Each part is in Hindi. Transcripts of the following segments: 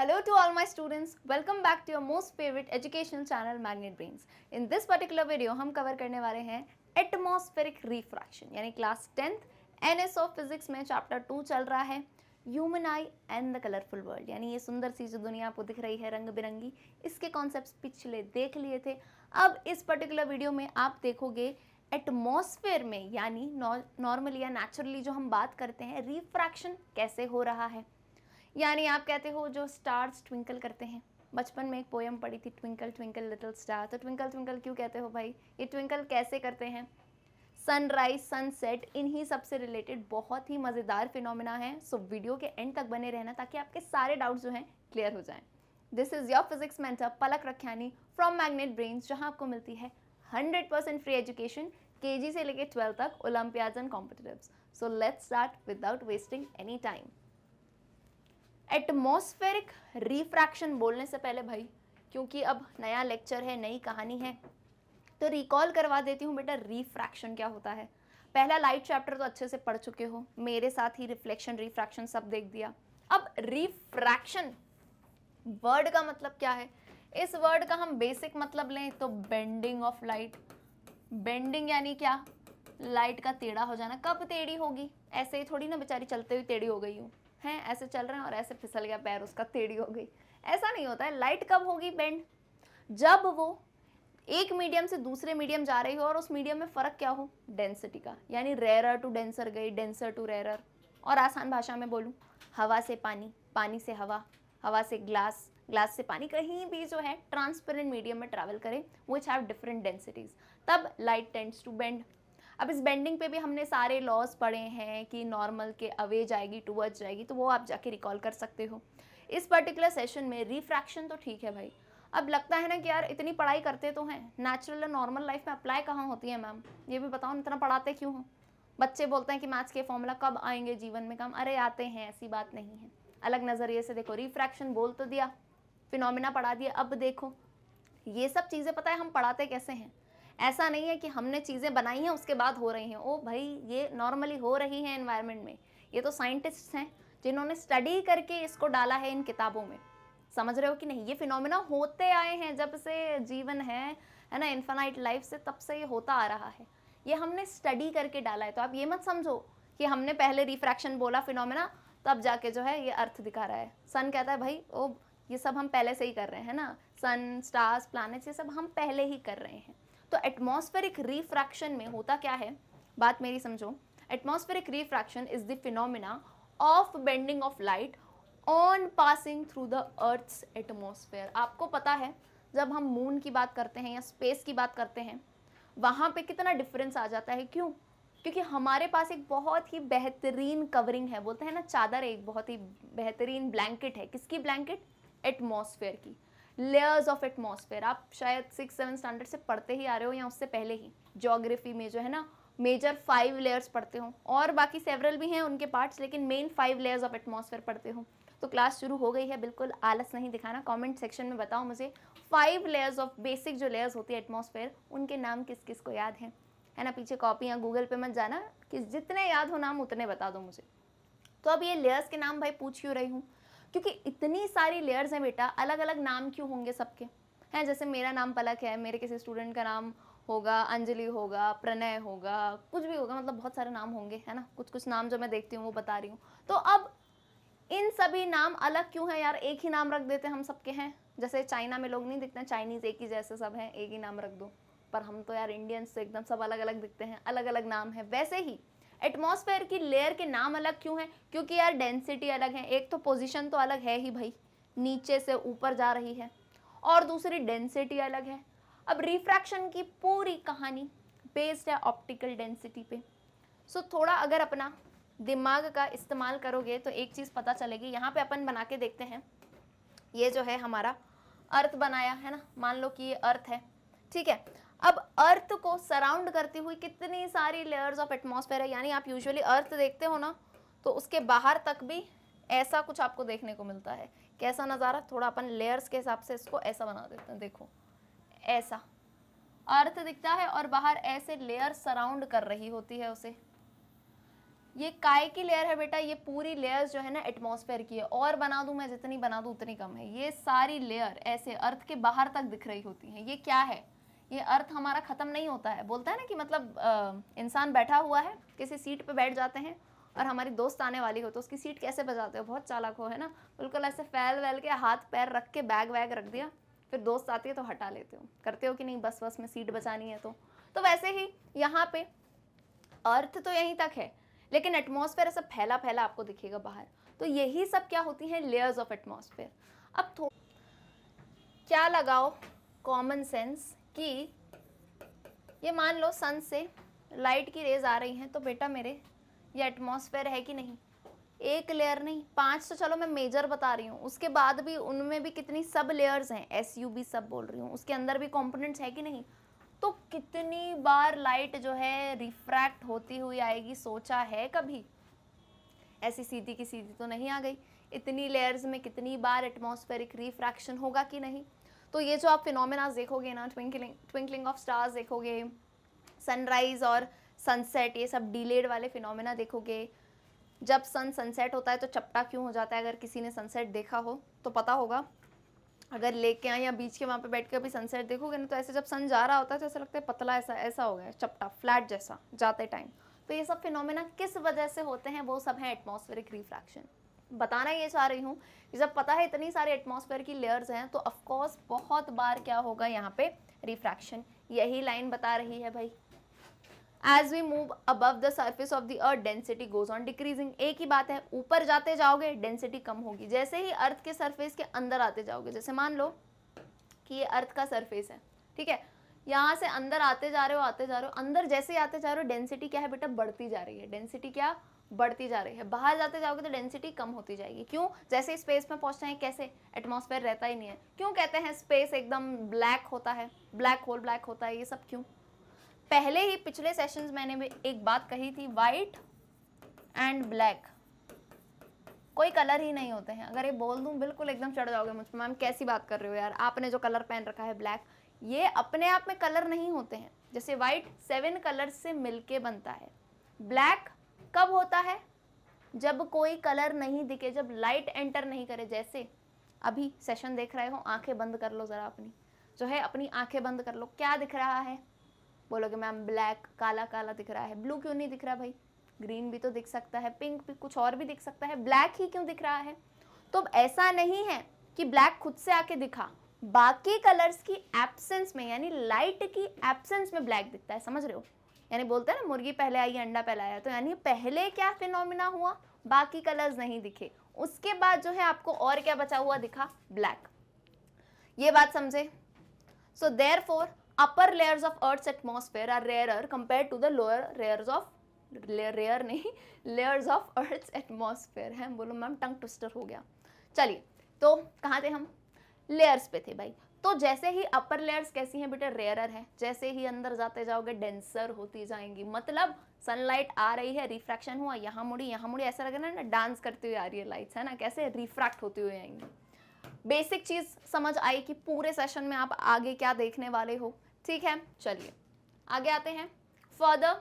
Hello to all my students. Welcome back to your most favorite educational channel Magnet Brains. In this particular video हम cover करने वाले हैं atmospheric refraction यानी class 10th NSO physics में chapter 2 चल रहा है human eye and the colorful world. यानी ये सुंदर सी जो दुनिया आपको दिख रही है रंग बिरंगी इसके concepts पिछले देख लिए थे अब इस particular video में आप देखोगे एटमॉस्फेयर में यानी नॉर्मली या नेचुरली जो हम बात करते हैं रिफ्रैक्शन कैसे हो रहा है यानी आप कहते हो जो स्टार्स ट्विंकल करते हैं बचपन में एक पोएम पढ़ी थी ट्विंकल ट्विंकल लिटिल स्टार तो ट्विंकल ट्विंकल क्यों कहते हो भाई ये ट्विंकल कैसे करते हैं सनराइज सनसेट इन्हीं सब से रिलेटेड बहुत ही मज़ेदार फिनोमिना है सो so, वीडियो के एंड तक बने रहना ताकि आपके सारे डाउट्स जो हैं क्लियर हो जाएं this is your physics mentor Palak Rakhyani from magnet brains जहां आपको मिलती है 100% फ्री एजुकेशन जी से लेकर ट्वेल्थ तक olympiads and competitive so let's start without wasting any time atmospheric refraction बोलने से पहले भाई क्योंकि अब नया लेक्चर है नई कहानी है तो रिकॉल करवा देती हूँ बेटा रिफ्रैक्शन क्या होता है पहला लाइट चैप्टर तो अच्छे से पढ़ चुके हो मेरे साथ ही रिफ्लेक्शन रिफ्रैक्शन सब देख दिया अब रिफ्रैक्शन वर्ड का मतलब क्या है इस वर्ड का हम बेसिक मतलब लें तो बेंडिंग ऑफ लाइट बेंडिंग यानी क्या लाइट का टेढ़ा हो जाना कब टेढ़ी होगी ऐसे ही थोड़ी ना बेचारी चलते हुए टेढ़ी हो गई हूँ हैं ऐसे चल रहे हैं और ऐसे फिसल गया पैर उसका टेढ़ी हो गई ऐसा नहीं होता है लाइट कब होगी बेंड जब वो एक मीडियम से दूसरे मीडियम जा रही हो और उस मीडियम में फ़र्क क्या हो डेंसिटी का यानी रेरर टू डेंसर गई डेंसर टू रेरर और आसान भाषा में बोलूँ हवा से पानी पानी से हवा हवा से ग्लास ग्लास से पानी कहीं भी जो है ट्रांसपेरेंट मीडियम में ट्रैवल करें विच हैव डिफरेंट डेंसिटीज़ तब लाइट टेंड्स टू बेंड अब इस बेंडिंग पे भी हमने सारे लॉस पढ़े हैं कि नॉर्मल के अवे जाएगी टूवर्ड्स जाएगी तो वो आप जाके रिकॉल कर सकते हो इस पर्टिकुलर सेशन में रिफ्रैक्शन तो ठीक है भाई अब लगता है ना कि यार इतनी पढ़ाई करते तो हैं नेचुरल और नॉर्मल लाइफ में अप्लाई कहाँ होती है मैम ये भी बताओ इतना पढ़ाते क्यों हो बच्चे बोलते हैं कि मैथ्स के फॉर्मूला कब आएंगे जीवन में कम अरे आते हैं ऐसी बात नहीं है अलग नज़रिए से देखो रिफ्रैक्शन बोल तो दिया फिनोमिना पढ़ा दिया अब देखो ये सब चीज़ें पता है हम पढ़ाते कैसे हैं ऐसा नहीं है कि हमने चीज़ें बनाई हैं उसके बाद हो रही हैं ओ भाई ये नॉर्मली हो रही हैं एनवायरनमेंट में ये तो साइंटिस्ट हैं जिन्होंने स्टडी करके इसको डाला है इन किताबों में समझ रहे हो कि नहीं ये फिनोमिना होते आए हैं जब से जीवन है है ना इन्फानाइट लाइफ से तब से ये होता आ रहा है ये हमने स्टडी करके डाला है तो आप ये मत समझो कि हमने पहले रिफ्रैक्शन बोला फिनोमिना तब जाके जो है ये अर्थ दिखा रहा है सन कहता है भाई ओ ये सब हम पहले से ही कर रहे हैं ना सन स्टार्स प्लानट्स ये सब हम पहले ही कर रहे हैं तो एटमॉस्फेरिक रिफ्रैक्शन में होता क्या है बात मेरी समझो atmospheric refraction is the phenomena of bending of light on passing through the earth's atmosphere आपको पता है जब हम मून की बात करते हैं या स्पेस की बात करते हैं वहाँ पे कितना डिफरेंस आ जाता है क्यों क्योंकि हमारे पास एक बहुत ही बेहतरीन कवरिंग है बोलते हैं ना चादर एक बहुत ही बेहतरीन ब्लैंकेट है किसकी ब्लैंकेट एटमॉस्फेयर की लेयर्स ऑफ एटमोसफेयर आप शायद सिक्स सेवन स्टैंडर्ड से पढ़ते ही आ रहे हो या उससे पहले ही जोग्राफी में जो है ना मेजर फाइव लेयर्स पढ़ते हो और बाकी सेवरल भी हैं उनके पार्ट्स लेकिन main five layers of atmosphere पढ़ते हो तो क्लास शुरू हो गई है बिल्कुल आलस नहीं दिखाना कमेंट सेक्शन में बताओ मुझे फाइव लेयर्स ऑफ बेसिक जो लेयर्स होती है एटमॉस्फेयर उनके नाम किस किस को याद हैं है ना पीछे कॉपी या गूगल पे मत जाना कि जितने याद हो नाम उतने बता दो मुझे तो अब ये लेयर्स के नाम भाई पूछ क्यों रही हूँ क्योंकि इतनी सारी लेयर्स हैं बेटा अलग अलग नाम क्यों होंगे सबके हैं जैसे मेरा नाम पलक है मेरे किसी स्टूडेंट का नाम होगा अंजलि होगा प्रणय होगा कुछ भी होगा मतलब बहुत सारे नाम होंगे है ना कुछ कुछ नाम जो मैं देखती हूँ वो बता रही हूँ तो अब इन सभी नाम अलग क्यों हैं यार एक ही नाम रख देते हम सबके हैं जैसे चाइना में लोग नहीं दिखते चाइनीज़ एक ही जैसे सब हैं एक ही नाम रख दो पर हम तो यार इंडियंस तो एकदम सब अलग अलग दिखते हैं अलग अलग नाम है वैसे ही एटमॉस्फेयर की लेयर के नाम अलग क्यों हैं क्योंकि यार डेंसिटी अलग है एक तो पोजीशन तो अलग है ही भाई नीचे से ऊपर जा रही है और दूसरी डेंसिटी अलग है अब रिफ्रैक्शन की पूरी कहानी बेस्ड है ऑप्टिकल डेंसिटी पे सो so, थोड़ा अगर अपना दिमाग का इस्तेमाल करोगे तो एक चीज़ पता चलेगी यहाँ पे अपन बना के देखते हैं ये जो है हमारा अर्थ बनाया है ना मान लो कि ये अर्थ है ठीक है अब अर्थ को सराउंड करती हुई कितनी सारी लेयर्स ऑफ एटमॉस्फेयर है यानी आप यूजुअली अर्थ देखते हो ना तो उसके बाहर तक भी ऐसा कुछ आपको देखने को मिलता है कैसा नज़ारा थोड़ा अपन लेयर्स के हिसाब से इसको ऐसा बना देते हैं देखो ऐसा अर्थ दिखता है और बाहर ऐसे लेयर सराउंड कर रही होती है उसे ये काय की लेयर है बेटा ये पूरी लेयर्स जो है ना एटमॉस्फेयर की है और बना दूं मैं जितनी बना दूं उतनी कम है ये सारी लेयर ऐसे अर्थ के बाहर तक दिख रही होती हैं ये क्या है ये अर्थ हमारा ख़त्म नहीं होता है बोलता है ना कि मतलब इंसान बैठा हुआ है किसी सीट पे बैठ जाते हैं और हमारी दोस्त आने वाली हो तो उसकी सीट कैसे बजाते हो बहुत चालाक हो है ना बिल्कुल ऐसे फैल वैल के हाथ पैर रख के बैग वैग रख दिया फिर दोस्त आती है तो हटा लेते हो करते हो कि नहीं बस बस में सीट बचानी है तो तो वैसे ही यहाँ पे अर्थ तो यहीं तक है लेकिन एटमोसफेयर ऐसा फैला फैला आपको दिखेगा बाहर तो यही सब क्या होती हैं लेयर्स ऑफ एटमोसफेयर अब क्या लगाओ कॉमन सेंस कि ये मान लो सन से लाइट की रेज आ रही हैं तो बेटा मेरे ये एटमॉस्फेयर है कि नहीं एक लेयर नहीं पांच तो चलो मैं मेजर बता रही हूँ उसके बाद भी उनमें भी कितनी सब लेयर्स हैं एस यू बी सब बोल रही हूँ उसके अंदर भी कॉम्पोनेंट्स है कि नहीं तो कितनी बार लाइट जो है रिफ्रैक्ट होती हुई आएगी सोचा है कभी ऐसी सीधी की सीधी तो नहीं आ गई इतनी लेयर्स में कितनी बार एटमॉस्फेरिक रिफ्रैक्शन होगा कि नहीं तो ये जो आप फिनोमिनाज देखोगे ना ट्विंकलिंग ट्विंकलिंग ऑफ स्टार्स देखोगे सनराइज़ और सनसेट ये सब डिलेड वाले फिनोमिना देखोगे जब सन सनसेट होता है तो चपटा क्यों हो जाता है अगर किसी ने सनसेट देखा हो तो पता होगा अगर लेक के आए या बीच के वहाँ पे बैठ के अभी सनसेट देखोगे ना तो ऐसे जब सन जा रहा होता है तो ऐसा लगता है पतला ऐसा ऐसा हो गया चपटा फ्लैट जैसा जाते टाइम तो ये सब फिनोमेना किस वजह से होते हैं वो सब हैं एटमोस्फेरिक रिफ्रैक्शन बताना ये चाह रही हूँ कि जब पता है इतनी सारी एटमॉस्फेयर की लेयर्स हैं तो ऑफकोर्स बहुत बार क्या होगा यहाँ पे रिफ्रैक्शन यही लाइन बता रही है भाई as we move above the surface of the earth density goes on decreasing एक ही बात है ऊपर जाते जाओगे डेंसिटी कम होगी जैसे ही अर्थ के सर्फेस के अंदर आते जाओगे जैसे मान लो कि ये अर्थ का सर्फेस है ठीक है यहाँ से अंदर आते जा रहे हो आते जा रहे हो अंदर जैसे ही आते जा रहे हो डेंसिटी क्या है बेटा बढ़ती जा रही है डेंसिटी क्या बढ़ती जा रही है बाहर जाते जाओगे तो डेंसिटी कम होती जाएगी क्यों जैसे स्पेस में पहुंचते हैं कैसे एटमॉस्फेयर रहता ही नहीं है क्यों कहते हैं स्पेस एकदम ब्लैक होता है ब्लैक होल ब्लैक होता है ये सब क्यों पहले ही पिछले सेशन मैंने भी एक बात कही थी वाइट एंड ब्लैक कोई कलर ही नहीं होते हैं अगर ये बोल दूं बिल्कुल एकदम चढ़ जाओगे मुझ पर मैम कैसी बात कर रहे हो यार आपने जो कलर पहन रखा है ब्लैक ये अपने आप में कलर नहीं होते हैं जैसे वाइट सेवन कलर से मिलके बनता है ब्लैक कब होता है जब कोई कलर नहीं दिखे जब लाइट एंटर नहीं करे जैसे अभी सेशन देख रहे हो आंखें बंद कर लो ज़रा अपनी जो है अपनी आंखें बंद कर लो क्या दिख रहा है बोलोगे मैम ब्लैक काला काला दिख रहा है ब्लू क्यों नहीं दिख रहा भाई ग्रीन भी तो दिख सकता है पिंक भी कुछ और भी दिख सकता है ब्लैक ही क्यों दिख रहा है तो ऐसा नहीं है कि ब्लैक खुद से आके दिखा बाकी कलर्स की एब्सेंस में यानी लाइट की एब्सेंस में ब्लैक दिखता है समझ रहे हो यानी बोलते हैं ना मुर्गी पहले आई अंडा पहले आया तो यानी पहले क्या फिनोमिना हुआ बाकी कलर्स नहीं दिखे उसके बाद जो है आपको और क्या बचा हुआ दिखा ब्लैक ये बात समझे so there four upper layers of earth atmosphere are rare compare to the lower rare of rare नहीं लेयर्स ऑफ अर्थ एटमोसफेयर है बोलो मैम टंग ट्विस्टर हो गया चलिए तो कहाँ थे हम लेयर्स पे थे भाई तो जैसे ही अपर लेयर्स कैसी हैं बेटा रेयरर है जैसे ही अंदर जाते जाओगे डेंसर होती जाएंगी मतलब सनलाइट आ रही है रिफ्रैक्शन हुआ यहाँ मुड़ी यहाँ मुड़ी ऐसा लग रहा है ना डांस करती हुई आ रही है लाइट्स है ना कैसे रिफ्रैक्ट होती हुई आएंगी बेसिक चीज़ समझ आई कि पूरे सेशन में आप आगे क्या देखने वाले हो ठीक है चलिए आगे आते हैं further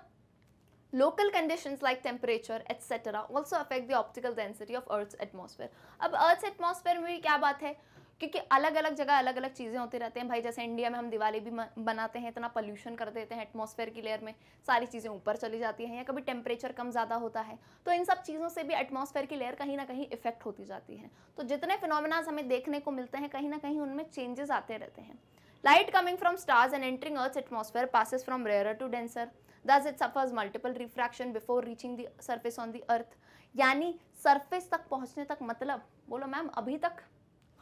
local condition like temperature etcetera also affect the optical density of earth atmosphere अब अर्थ एटमोसफेयर में भी क्या बात है क्योंकि अलग अलग जगह अलग अलग चीज़ें होती रहती हैं भाई जैसे इंडिया में हम दिवाली भी बनाते हैं इतना पॉल्यूशन कर देते हैं एटमोसफेयर की लेयर में सारी चीज़ें ऊपर चली जाती हैं या कभी टेम्परेचर कम ज़्यादा होता है तो इन सब चीज़ों से भी एटमोसफेयर की लेयर कहीं ना कहीं इफेक्ट होती जाती है तो जितने फिनोमिनाज हमें देखने को मिलते हैं कहीं ना कहीं उनमें चेंजेस आते रहते हैं light coming from stars and entering earth atmosphere passes from rare to denser thus it suffers multiple refraction before reaching the surface on the earth यानी सरफेस तक पहुंचने तक मतलब बोलो मैम अभी तक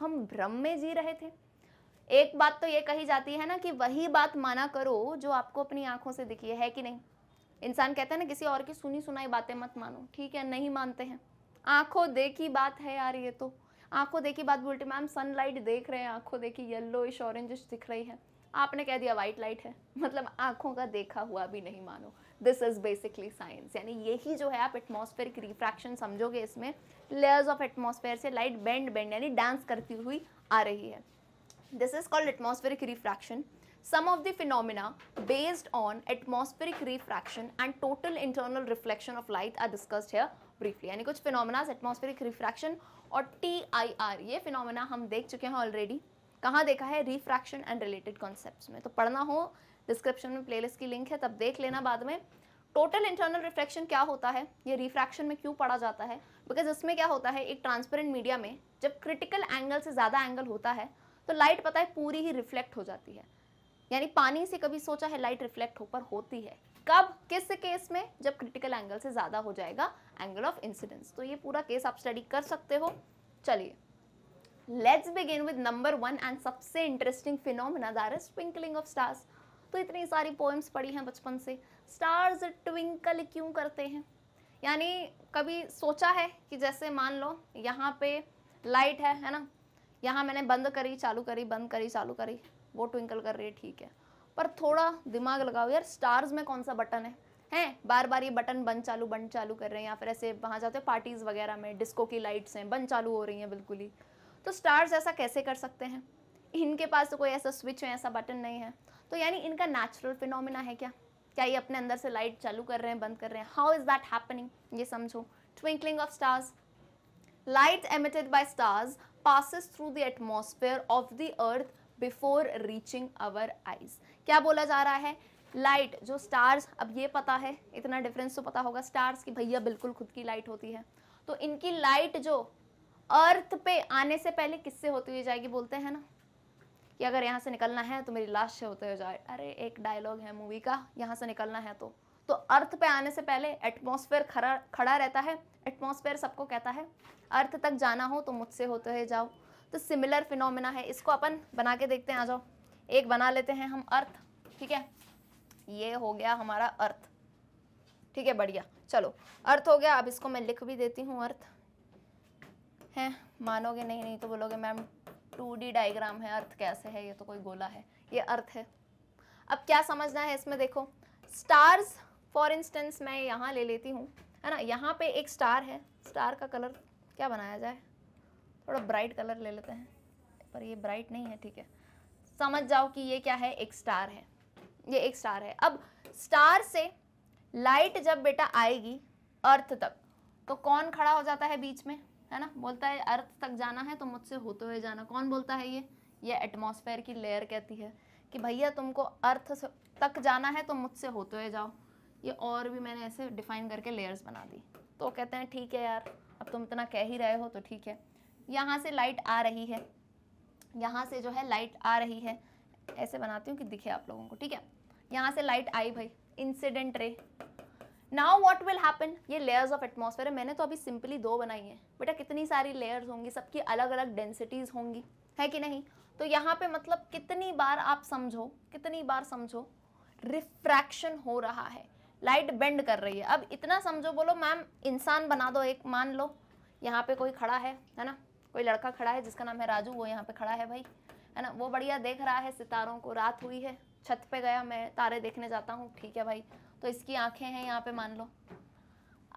हम भ्रम में जी रहे थे एक बात तो ये कही जाती है ना कि वही बात माना करो जो आपको अपनी आंखों से दिखी है कि नहीं इंसान कहता है ना किसी और की सुनी सुनाई बातें मत मानो ठीक है नहीं मानते हैं आंखों देखी बात है यार ये तो आंखों देखी बात बोलते मैम सनलाइट देख रहे हैं आंखों देखी येल्लोइश ऑरेंजिश दिख रही है आपने कह दिया वाइट लाइट है मतलब आंखों का देखा हुआ भी नहीं मानो दिस इज़ बेसिकली साइंस यानी यही जो है आप एटमोसफेयर रिफ्रैक्शन समझोगे इसमें लेयर्स ऑफ एटमोसफेयर से लाइट बेंड बेंड यानी डांस करती हुई आ रही है this is called atmospheric refraction some of the phenomena based on atmospheric refraction and total internal reflection of light are discussed here briefly यानी कुछ फिनोमिनाज एटमोसफेरिक रिफ्रैक्शन और टी आई आर ये फिनोमिना हम देख चुके हैं ऑलरेडी कहाँ देखा है रिफ्रैक्शन एंड रिलेटेड कॉन्सेप्ट में तो पढ़ना हो डिस्क्रिप्शन में प्लेलिस्ट की लिंक है तब देख लेना बाद में टोटल इंटरनल रिफ्लेक्शन क्या होता है ये रिफ्रैक्शन में क्यों पढ़ा जाता है बिकॉज इसमें क्या होता है एक ट्रांसपेरेंट मीडिया में जब क्रिटिकल एंगल से ज़्यादा एंगल होता है तो लाइट पता है पूरी ही रिफ्लेक्ट हो जाती है यानी पानी से कभी सोचा है लाइट रिफ्लेक्ट होकर होती है कब किस केस में जब क्रिटिकल एंगल से ज़्यादा हो जाएगा एंगल ऑफ इंसिडेंस तो ये पूरा केस आप स्टडी कर सकते हो चलिए let's begin with number one and सबसे interesting phenomena there is twinkling of stars तो इतनी सारी पोएम्स पढ़ी हैं बचपन से स्टार्स ट्विंकल क्यों करते हैं यानी कभी सोचा है कि जैसे मान लो यहाँ पे लाइट है है ना यहाँ मैंने बंद करी चालू करी बंद करी चालू करी वो ट्विंकल कर रही है ठीक है पर थोड़ा दिमाग लगाओ यार स्टार्स में कौन सा बटन है हैं बार बार ये बटन बंद चालू बंद चालू कर रहे हैं या फिर ऐसे वहाँ जाते हैं पार्टीज़ वगैरह में डिस्को की लाइट्स हैं बंद चालू हो रही हैं बिल्कुल ही तो स्टार्स ऐसा कैसे कर सकते हैं इनके पास तो कोई ऐसा स्विच है ऐसा बटन नहीं है तो यानी इनका नेचुरल फिनोमिना है क्या क्या ये अपने अंदर से लाइट चालू कर रहे हैं बंद कर रहे हैं हाउ इज़ दैट हैपनिंग ये समझो twinkling of stars light emitted by stars passes through the atmosphere of the earth before reaching our eyes क्या बोला जा रहा है लाइट जो स्टार्स अब ये पता है इतना डिफरेंस तो पता होगा स्टार्स की भैया बिल्कुल खुद की लाइट होती है तो इनकी लाइट जो अर्थ पे आने से पहले किससे होती हुई जाएगी बोलते हैं ना कि अगर यहाँ से निकलना है तो मेरी लाश से होते हुए जाए अरे एक डायलॉग है मूवी का यहाँ से निकलना है तो तो अर्थ पे आने से पहले एटमॉस्फेयर खड़ा खड़ा रहता है एटमॉस्फेयर सबको कहता है अर्थ तक जाना हो तो मुझसे होते हुए जाओ तो सिमिलर फिनोमिना है इसको अपन बना के देखते हैं आ जाओ एक बना लेते हैं हम अर्थ ठीक है ये हो गया हमारा अर्थ ठीक है बढ़िया चलो अर्थ हो गया अब इसको मैं लिख भी देती हूँ अर्थ हैं मानोगे नहीं नहीं तो बोलोगे मैम टू डी डाइग्राम है अर्थ कैसे है ये तो कोई गोला है ये अर्थ है अब क्या समझना है इसमें देखो स्टार्स फॉर इंस्टेंस मैं यहाँ ले लेती हूँ है ना यहाँ पे एक स्टार है स्टार का कलर क्या बनाया जाए थोड़ा ब्राइट कलर ले लेते हैं पर ये ब्राइट नहीं है ठीक है समझ जाओ कि ये क्या है एक स्टार है ये एक स्टार है अब स्टार से लाइट जब बेटा आएगी अर्थ तक तो कौन खड़ा हो जाता है बीच में है ना बोलता है अर्थ तक जाना है तो मुझसे होते हुए जाना कौन बोलता है ये ये एटमॉस्फेयर की लेयर कहती है कि भैया तुमको अर्थ तक जाना है तो मुझसे होते हुए जाओ ये और भी मैंने ऐसे डिफाइन करके लेयर्स बना दी तो कहते हैं ठीक है यार अब तुम इतना कह ही रहे हो तो ठीक है यहाँ से लाइट आ रही है यहाँ से जो है लाइट आ रही है ऐसे बनाती हूँ कि दिखे आप लोगों को ठीक है यहाँ से लाइट आई भाई incident ray now what will happen ये लेयर्स ऑफ एटमोसफेयर है मैंने तो अभी सिंपली दो बनाई हैं बेटा कितनी सारी लेयर्स होंगी सबकी अलग अलग डेंसिटीज़ होंगी है कि नहीं तो यहाँ पे मतलब कितनी बार आप समझो कितनी बार समझो रिफ्रैक्शन हो रहा है लाइट बेंड कर रही है अब इतना समझो बोलो मैम इंसान बना दो एक मान लो यहाँ पे कोई खड़ा है है ना कोई लड़का खड़ा है जिसका नाम है राजू वो यहाँ पे खड़ा है भाई है ना वो बढ़िया देख रहा है सितारों को रात हुई है छत पे गया मैं तारे देखने जाता हूँ ठीक है भाई तो इसकी आंखें हैं यहाँ पे मान लो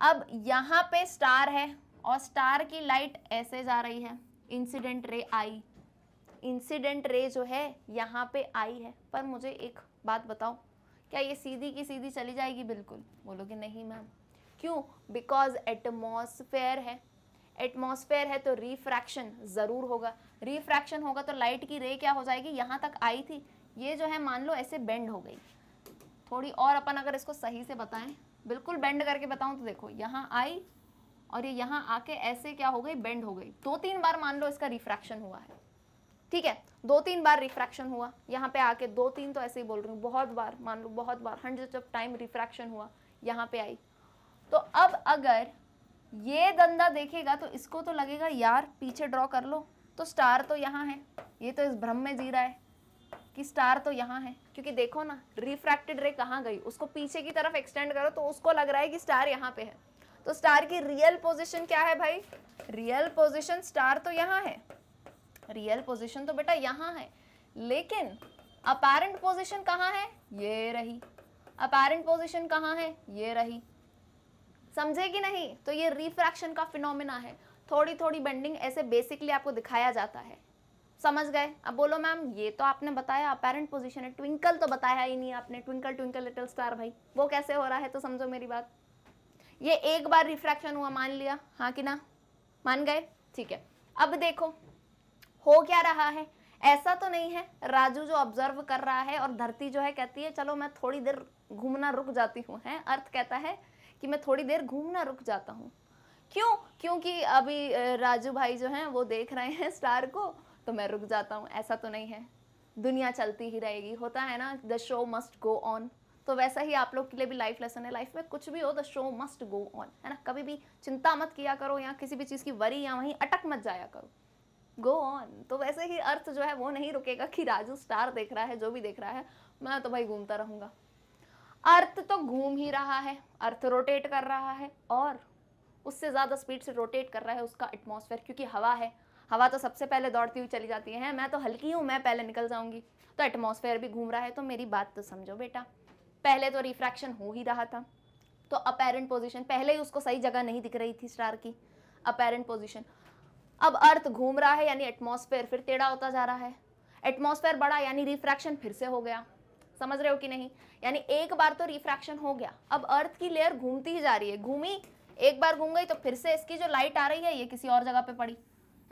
अब यहाँ पे स्टार है और स्टार की लाइट ऐसे जा रही है इंसिडेंट रे आई इंसिडेंट रे जो है यहाँ पे आई है पर मुझे एक बात बताओ क्या ये सीधी की सीधी चली जाएगी बिल्कुल बोलोगे नहीं मैम क्यों बिकॉज एटमोसफेयर है एटमोसफेयर है तो रिफ्रैक्शन ज़रूर होगा रिफ्रैक्शन होगा तो लाइट की रे क्या हो जाएगी यहाँ तक आई थी ये जो है मान लो ऐसे बेंड हो गई थोड़ी और अपन अगर इसको सही से बताएं बिल्कुल बेंड करके बताऊं तो देखो यहाँ आई और ये यहाँ आके ऐसे क्या हो गई बेंड हो गई दो तीन बार मान लो इसका रिफ्रैक्शन हुआ है ठीक है दो तीन बार रिफ्रैक्शन हुआ यहाँ पे आके दो तीन तो ऐसे ही बोल रही हूँ बहुत बार मान लो बहुत बार हंड्रेड ऑफ टाइम रिफ्रैक्शन हुआ यहाँ पे आई तो अब अगर ये धंधा देखेगा तो इसको तो लगेगा यार पीछे ड्रॉ कर लो तो स्टार तो यहाँ है ये तो इस भ्रम में जी रहा है कि स्टार तो यहाँ है क्योंकि देखो ना रिफ्रैक्टेड रे कहाँ गई उसको पीछे की तरफ एक्सटेंड करो तो उसको लग रहा है कि स्टार यहाँ पे है तो स्टार की रियल पोजिशन क्या है भाई रियल पोजिशन स्टार तो यहाँ है रियल पोजिशन तो बेटा यहाँ है लेकिन अपेरेंट पोजिशन कहाँ है ये रही अपेरेंट पोजिशन कहाँ है ये रही समझे कि नहीं तो ये रिफ्रैक्शन का फिनोमिना है थोड़ी थोड़ी बेंडिंग ऐसे बेसिकली आपको दिखाया जाता है समझ गए अब बोलो मैम ये तो आपने बताया अपेरेंट पोजिशन है ट्विंकल तो बताया ही नहीं आपने ट्विंकल ट्विंकल लिटिल स्टार भाई वो कैसे हो रहा है तो समझो मेरी बात ये एक बार रिफ्रैक्शन हुआ मान लिया हाँ कि ना मान गए ठीक है अब देखो हो क्या रहा है ऐसा तो नहीं है राजू जो ऑब्जर्व कर रहा है और धरती जो है कहती है चलो मैं थोड़ी देर घूमना रुक जाती हूँ है अर्थ कहता है कि मैं थोड़ी देर घूमना रुक जाता हूँ क्यों क्योंकि अभी राजू भाई जो हैं वो देख रहे हैं स्टार को तो मैं रुक जाता हूँ ऐसा तो नहीं है दुनिया चलती ही रहेगी होता है ना the show must go on तो वैसा ही आप लोग के लिए भी लाइफ लेसन है लाइफ में कुछ भी हो the show must go on है ना कभी भी चिंता मत किया करो या किसी भी चीज़ की वरी या वहीं अटक मत जाया करो गो ऑन तो वैसे ही अर्थ जो है वो नहीं रुकेगा कि राजू स्टार देख रहा है जो भी देख रहा है मैं तो भाई घूमता रहूँगा अर्थ तो घूम ही रहा है अर्थ रोटेट कर रहा है और उससे ज़्यादा स्पीड से रोटेट कर रहा है उसका एटमॉस्फेयर क्योंकि हवा है हवा तो सबसे पहले दौड़ती हुई चली जाती है मैं तो हल्की हूँ मैं पहले निकल जाऊंगी तो एटमोसफेयर भी घूम रहा है तो मेरी बात तो समझो बेटा पहले तो रिफ्रैक्शन हो ही रहा था तो अपेरेंट पोजिशन पहले ही उसको सही जगह नहीं दिख रही थी स्टार की अपेरेंट पोजिशन अब अर्थ घूम रहा है यानी एटमोसफेयर फिर टेढ़ा होता जा रहा है एटमोसफेयर बड़ा यानी रिफ्रैक्शन फिर से हो गया समझ रहे हो कि नहीं यानी एक बार तो रिफ्रैक्शन हो गया अब अर्थ की लेयर घूमती ही जा रही है घूमी एक बार घूम गई तो फिर से इसकी जो लाइट आ रही है ये किसी और जगह पे पड़ी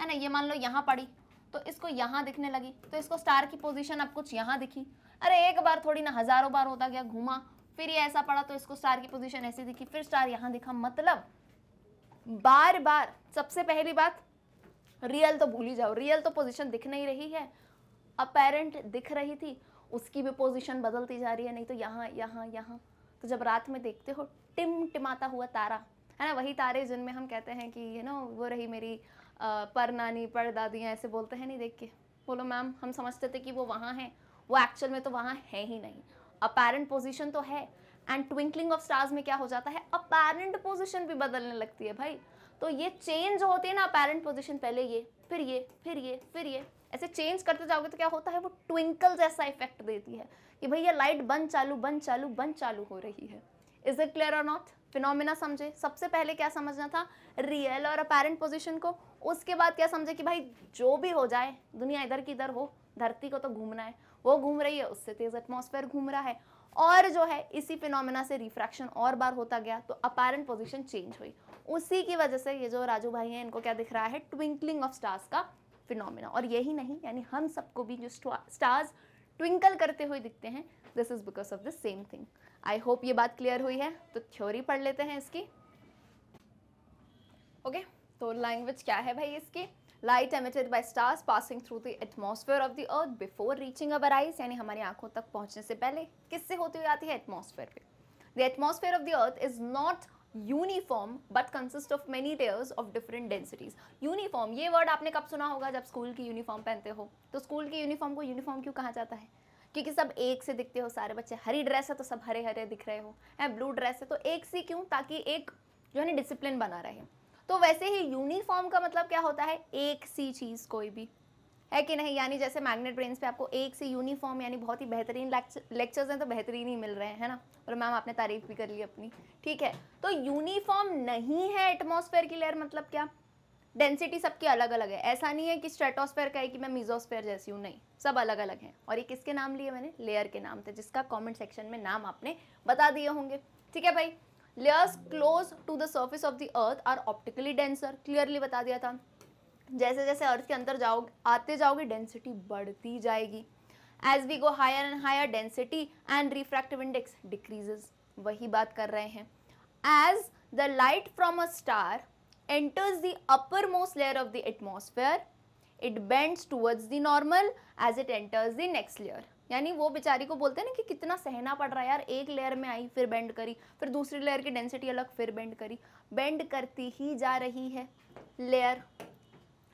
है ना ये मान लो यहाँ पड़ी तो इसको यहाँ दिखने लगी तो इसको स्टार की पोजीशन अब कुछ यहाँ दिखी अरे एक बार थोड़ी ना हज़ारों बार होता गया घूमा फिर ये ऐसा पड़ा तो इसको स्टार की पोजिशन ऐसी दिखी फिर स्टार यहाँ दिखा मतलब बार बार सबसे पहली बात रियल तो भूल ही जाओ रियल तो पोजिशन दिख नहीं रही है अपेरेंट दिख रही थी उसकी भी पोजीशन बदलती जा रही है नहीं तो यहाँ यहाँ यहाँ तो जब रात में देखते हो टिम टिमाता हुआ तारा है ना वही तारे जिनमें हम कहते हैं कि यू नो वो रही मेरी पर नानी पर दादियाँ ऐसे बोलते हैं नहीं देख के बोलो मैम हम समझते थे कि वो वहाँ हैं वो एक्चुअल में तो वहाँ है ही नहीं अपेरेंट पोजिशन तो है एंड ट्विंकलिंग ऑफ स्टार्स में क्या हो जाता है अपेरेंट पोजिशन भी बदलने लगती है भाई तो ये चेंज होती है ना अपेरेंट पोजिशन पहले ये फिर ये फिर ये फिर ये ऐसे चेंज करते जाओगे तो क्या होता है वो ट्विंकल जैसा इफेक्ट देती है कि भाई ये लाइट बंद चालू बंद चालू बंद चालू हो रही है is it clear or not phenomena समझे सबसे पहले क्या समझना था रियल और अपेरेंट पोजिशन को उसके बाद क्या समझे कि भाई जो भी हो जाए दुनिया इधर की इधर हो धरती को तो घूमना है वो घूम रही है उससे तेज एटमोसफेयर घूम रहा है और जो है इसी फिनोमिना से रिफ्रैक्शन और बार होता गया तो अपेरेंट पोजिशन चेंज हुई उसी की वजह से ये जो राजू भाई हैं इनको क्या दिख रहा है ट्विंकलिंग ऑफ स्टार्स का फिनोमिना और यही नहीं यानी हम सबको भी जो स्टार्स ट्विंकल करते हुए दिखते हैं this is because of the same thing I hope ये बात क्लियर हुई है तो थ्योरी पढ़ लेते हैं इसकी ओके तो लैंग्वेज क्या है भाई इसकी light emitted by stars passing through the atmosphere of the earth before reaching our eyes यानी हमारी आंखों तक पहुंचने से पहले किससे होती हुई आती है एटमॉस्फेयर पे the atmosphere of the earth is not uniform but consist of many layers of different densities uniform ये वर्ड आपने कब सुना होगा जब स्कूल की यूनिफॉर्म पहनते हो तो स्कूल की यूनिफॉर्म को यूनिफॉर्म क्यों कहा जाता है क्योंकि सब एक से दिखते हो सारे बच्चे हरी ड्रेस है तो सब हरे हरे दिख रहे हो है ब्लू ड्रेस है तो एक सी क्यों ताकि एक जो है ना डिसिप्लिन बना रहे तो वैसे ही यूनिफॉर्म का मतलब क्या होता है एक सी चीज़ कोई भी है कि नहीं यानी जैसे मैग्नेट ब्रेन्स पे आपको एक से यूनिफॉर्म यानी बहुत ही बेहतरीन लेक्चर्स हैं तो बेहतरीन ही मिल रहे हैं ना और मैम आपने तारीफ भी कर ली अपनी ठीक है तो यूनिफॉर्म नहीं है एटमोसफेयर की लेयर मतलब क्या डेंसिटी सबकी अलग अलग है ऐसा नहीं है कि स्ट्रेटोस्फेयर का है कि मैं मिजोस्फेयर जैसी हूँ नहीं सब अलग अलग हैं और ये किसके नाम लिए मैंने लेयर के नाम थे जिसका कमेंट सेक्शन में नाम आपने बता दिए होंगे ठीक है भाई layers close to the surface of the earth are optically denser clearly बता दिया था जैसे जैसे अर्थ के अंदर जाओगे आते जाओगे डेंसिटी बढ़ती जाएगी as we go higher and higher density and refractive index decreases वही बात कर रहे हैं as the light from a star enters the uppermost layer of the atmosphere it bends towards the normal as it enters the next layer यानी वो बेचारी को बोलते हैं ना कि कितना सहना पड़ रहा है यार एक लेयर में आई फिर बेंड करी फिर दूसरी लेयर की डेंसिटी अलग फिर बेंड करी बेंड करती ही जा रही है लेयर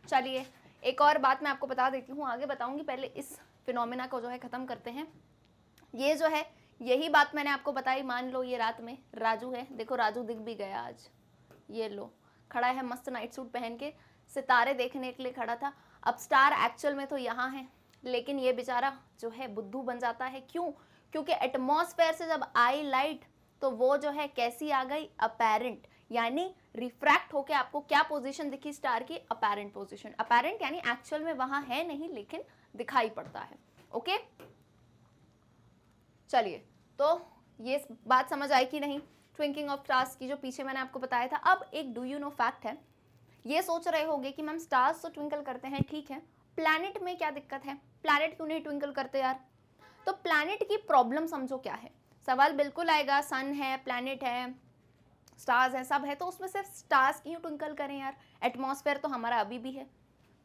चलिए एक और बात मैं आपको बता देती हूँ आगे बताऊँगी पहले इस फिनोमिना को जो है ख़त्म करते हैं ये जो है यही बात मैंने आपको बताई मान लो ये रात में राजू है देखो राजू दिख भी गया आज ये लो खड़ा है मस्त नाइट सूट पहन के सितारे देखने के लिए खड़ा था अब स्टार एक्चुअल में तो यहाँ है लेकिन ये बेचारा जो है बुद्धू बन जाता है क्यों क्योंकि एटमोसफेयर से जब आई लाइट तो वो जो है कैसी आ गई अपेरेंट यानी रिफ्रैक्ट होके आपको क्या पोजीशन दिखी स्टार की अपेरेंट पोजीशन अपेरेंट यानी एक्चुअल में वहां है नहीं लेकिन दिखाई पड़ता है ओके चलिए तो ये बात समझ आई कि नहीं ट्विंकिंग ऑफ स्टार्स की जो पीछे मैंने आपको बताया था अब एक डू यू नो फैक्ट है ये सोच रहे होंगे कि मैम स्टार्स तो ट्विंकल करते हैं ठीक है प्लानट में क्या दिक्कत है प्लानट क्यों नहीं ट्विंकल करते यार तो प्लानट की प्रॉब्लम समझो क्या है सवाल बिल्कुल आएगा सन है प्लानट है स्टार्स हैं सब है तो उसमें सिर्फ स्टार्स क्यों ट्विंकल करें यार एटमॉस्फेयर तो हमारा अभी भी है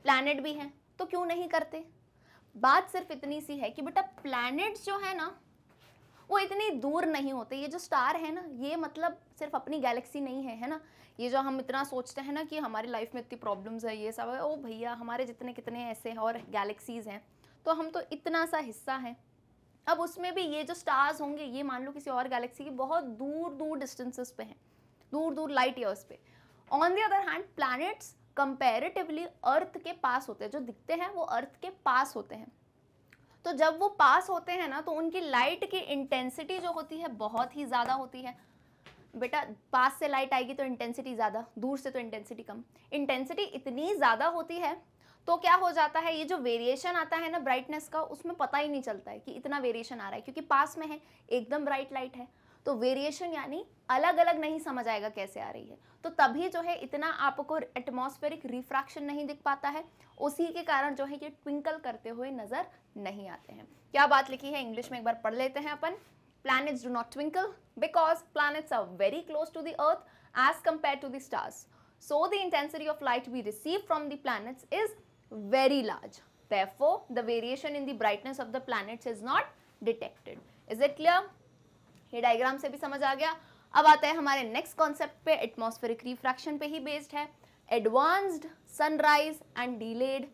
प्लानट भी है तो क्यों नहीं करते बात सिर्फ इतनी सी है कि बेटा प्लानट्स जो है ना वो इतनी दूर नहीं होते ये जो स्टार है ना ये मतलब सिर्फ अपनी गैलेक्सी नहीं है है ना ये जो हम इतना सोचते हैं ना कि हमारी लाइफ में इतनी प्रॉब्लम्स है ये सब है ओ भैया हमारे जितने कितने ऐसे और गैलेक्सीज़ हैं तो हम तो इतना सा हिस्सा है अब उसमें भी ये जो स्टार्स होंगे ये मान लो किसी और गैलेक्सी की बहुत दूर दूर डिस्टेंसेस पे हैं दूर दूर लाइट ईयर्स पे on the other hand planets comparatively earth के पास होते हैं जो दिखते हैं वो अर्थ के पास होते हैं तो जब वो पास होते हैं ना तो उनकी लाइट की इंटेंसिटी जो होती है बहुत ही ज़्यादा होती है बेटा पास से लाइट आएगी तो इंटेंसिटी ज़्यादा दूर से तो इंटेंसिटी कम इंटेंसिटी इतनी ज़्यादा होती है तो क्या हो जाता है ये जो वेरिएशन आता है ना ब्राइटनेस का उसमें पता ही नहीं चलता है कि इतना वेरिएशन आ रहा है क्योंकि पास में है एकदम ब्राइट लाइट है तो वेरिएशन यानी अलग अलग नहीं समझ आएगा कैसे आ रही है तो तभी जो है इतना आपको एटमोस्फेरिक रिफ्रैक्शन नहीं दिख पाता है उसी के कारण जो है ये ट्विंकल करते हुए नजर नहीं आते हैं क्या बात लिखी है इंग्लिश में एक बार पढ़ लेते हैं अपन planets do not twinkle because planets are very close to the earth as compare to the stars so the intensity of light we receive from the planets is very large therefore the variation in the brightness of the planets is not detected is it clear ये डायग्राम से भी समझ आ गया अब आता है हमारे नेक्स्ट कॉन्सेप्ट पे एटमोस्फेरिक रिफ्रैक्शन पे ही बेस्ड है advanced sunrise and delayed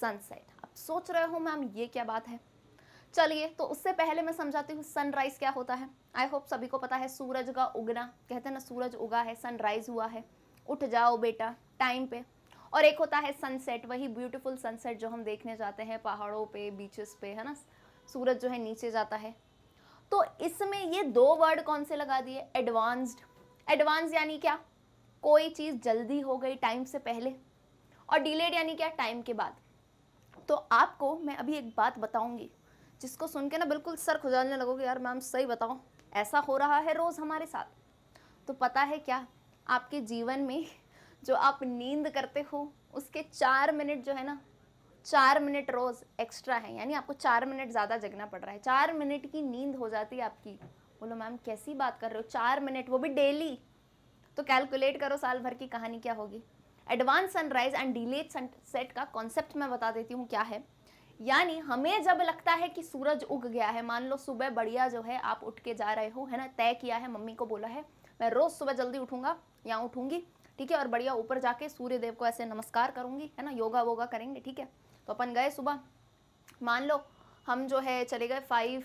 sunset आप सोच रहे हो मैम ये क्या बात है चलिए तो उससे पहले मैं समझाती हूँ सनराइज क्या होता है आई होप सभी को पता है सूरज का उगना कहते हैं ना सूरज उगा है सनराइज हुआ है उठ जाओ बेटा टाइम पे और एक होता है सनसेट वही ब्यूटीफुल सनसेट जो हम देखने जाते हैं पहाड़ों पे बीचेस पे है ना सूरज जो है नीचे जाता है तो इसमें ये दो वर्ड कौन से लगा दिए एडवांस्ड एडवांस यानी क्या कोई चीज़ जल्दी हो गई टाइम से पहले और डिलेड यानी क्या टाइम के बाद तो आपको मैं अभी एक बात बताऊंगी जिसको सुन के ना बिल्कुल सर खुजालने लगोगे यार मैम सही बताओ ऐसा हो रहा है रोज़ हमारे साथ तो पता है क्या आपके जीवन में जो आप नींद करते हो उसके चार मिनट जो है ना चार मिनट रोज़ एक्स्ट्रा है यानी आपको चार मिनट ज़्यादा जगना पड़ रहा है चार मिनट की नींद हो जाती है आपकी बोलो मैम कैसी बात कर रहे हो चार मिनट वो भी डेली तो कैलकुलेट करो साल भर की कहानी क्या होगी advance sunrise and delayed sunset का कॉन्सेप्ट मैं बता देती हूँ क्या है यानी हमें जब लगता है कि सूरज उग गया है मान लो सुबह बढ़िया जो है आप उठ के जा रहे हो है ना तय किया है मम्मी को बोला है मैं रोज़ सुबह जल्दी उठूंगा या उठूंगी ठीक है और बढ़िया ऊपर जाके सूर्य देव को ऐसे नमस्कार करूंगी है ना योगा वोगा करेंगे ठीक है तो अपन गए सुबह मान लो हम जो है चले गए फाइव